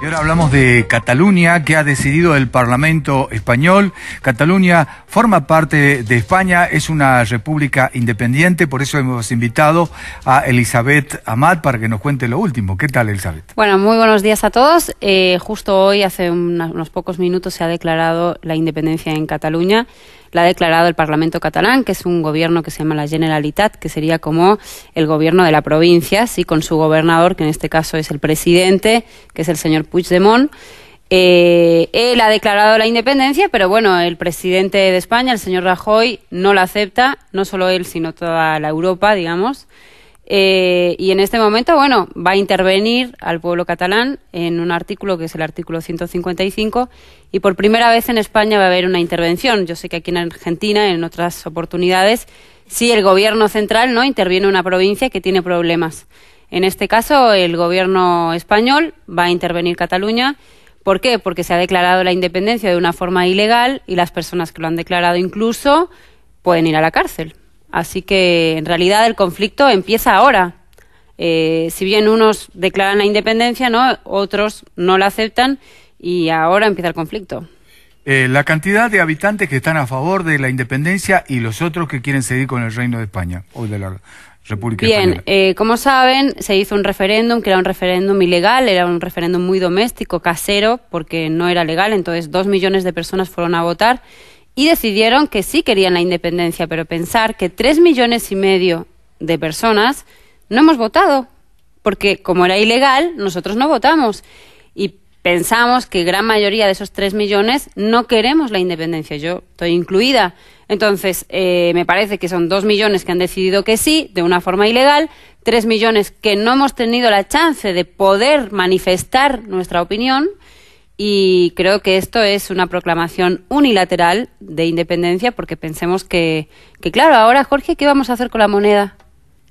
Y ahora hablamos de Cataluña, que ha decidido el Parlamento español. Cataluña forma parte de España, es una república independiente, por eso hemos invitado a Elizabeth Amat para que nos cuente lo último. ¿Qué tal, Elizabeth? Bueno, muy buenos días a todos. Eh, justo hoy, hace unos pocos minutos, se ha declarado la independencia en Cataluña la ha declarado el Parlamento catalán, que es un gobierno que se llama la Generalitat, que sería como el gobierno de la provincia, ¿sí? con su gobernador, que en este caso es el presidente, que es el señor Puigdemont. Eh, él ha declarado la independencia, pero bueno, el presidente de España, el señor Rajoy, no la acepta, no solo él, sino toda la Europa, digamos. Eh, y en este momento, bueno, va a intervenir al pueblo catalán en un artículo que es el artículo 155 y por primera vez en España va a haber una intervención. Yo sé que aquí en Argentina, en otras oportunidades, sí el gobierno central no interviene en una provincia que tiene problemas. En este caso, el gobierno español va a intervenir Cataluña. ¿Por qué? Porque se ha declarado la independencia de una forma ilegal y las personas que lo han declarado incluso pueden ir a la cárcel. Así que en realidad el conflicto empieza ahora. Eh, si bien unos declaran la independencia, ¿no? otros no la aceptan y ahora empieza el conflicto. Eh, la cantidad de habitantes que están a favor de la independencia y los otros que quieren seguir con el Reino de España o de la República Bien, eh, como saben, se hizo un referéndum que era un referéndum ilegal, era un referéndum muy doméstico, casero, porque no era legal. Entonces, dos millones de personas fueron a votar y decidieron que sí querían la independencia, pero pensar que tres millones y medio de personas no hemos votado, porque como era ilegal, nosotros no votamos. Y pensamos que gran mayoría de esos tres millones no queremos la independencia. Yo estoy incluida. Entonces, eh, me parece que son dos millones que han decidido que sí, de una forma ilegal, tres millones que no hemos tenido la chance de poder manifestar nuestra opinión, y creo que esto es una proclamación unilateral de independencia porque pensemos que, que, claro, ahora Jorge, ¿qué vamos a hacer con la moneda?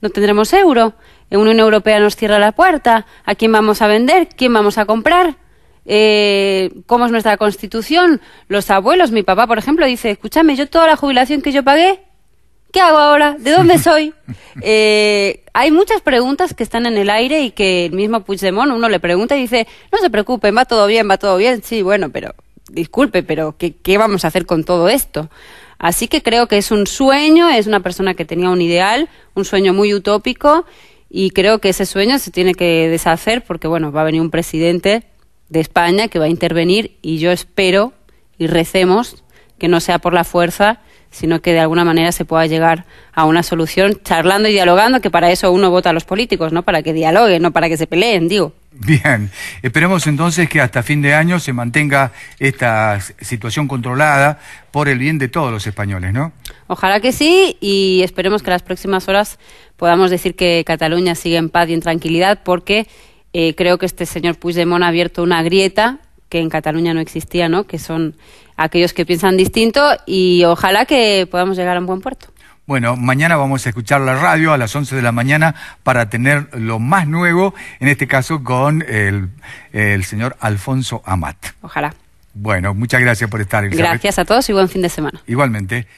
No tendremos euro, la Unión Europea nos cierra la puerta, ¿a quién vamos a vender? ¿Quién vamos a comprar? Eh, ¿Cómo es nuestra constitución? Los abuelos, mi papá, por ejemplo, dice, escúchame, yo toda la jubilación que yo pagué ¿qué hago ahora? ¿De dónde soy? Eh, hay muchas preguntas que están en el aire y que el mismo Puigdemont uno le pregunta y dice, no se preocupen, va todo bien, va todo bien. Sí, bueno, pero disculpe, pero ¿qué, qué vamos a hacer con todo esto? Así que creo que es un sueño, es una persona que tenía un ideal, un sueño muy utópico y creo que ese sueño se tiene que deshacer porque, bueno, va a venir un presidente de España que va a intervenir y yo espero y recemos que no sea por la fuerza sino que de alguna manera se pueda llegar a una solución charlando y dialogando, que para eso uno vota a los políticos, ¿no? Para que dialoguen, no para que se peleen, digo. Bien, esperemos entonces que hasta fin de año se mantenga esta situación controlada por el bien de todos los españoles, ¿no? Ojalá que sí y esperemos que las próximas horas podamos decir que Cataluña sigue en paz y en tranquilidad porque eh, creo que este señor Puigdemont ha abierto una grieta que en Cataluña no existía, ¿no? que son aquellos que piensan distinto y ojalá que podamos llegar a un buen puerto. Bueno, mañana vamos a escuchar la radio a las 11 de la mañana para tener lo más nuevo, en este caso con el, señor Alfonso Amat. Ojalá. Bueno, muchas gracias por estar. Gracias a todos y buen fin de semana. Igualmente.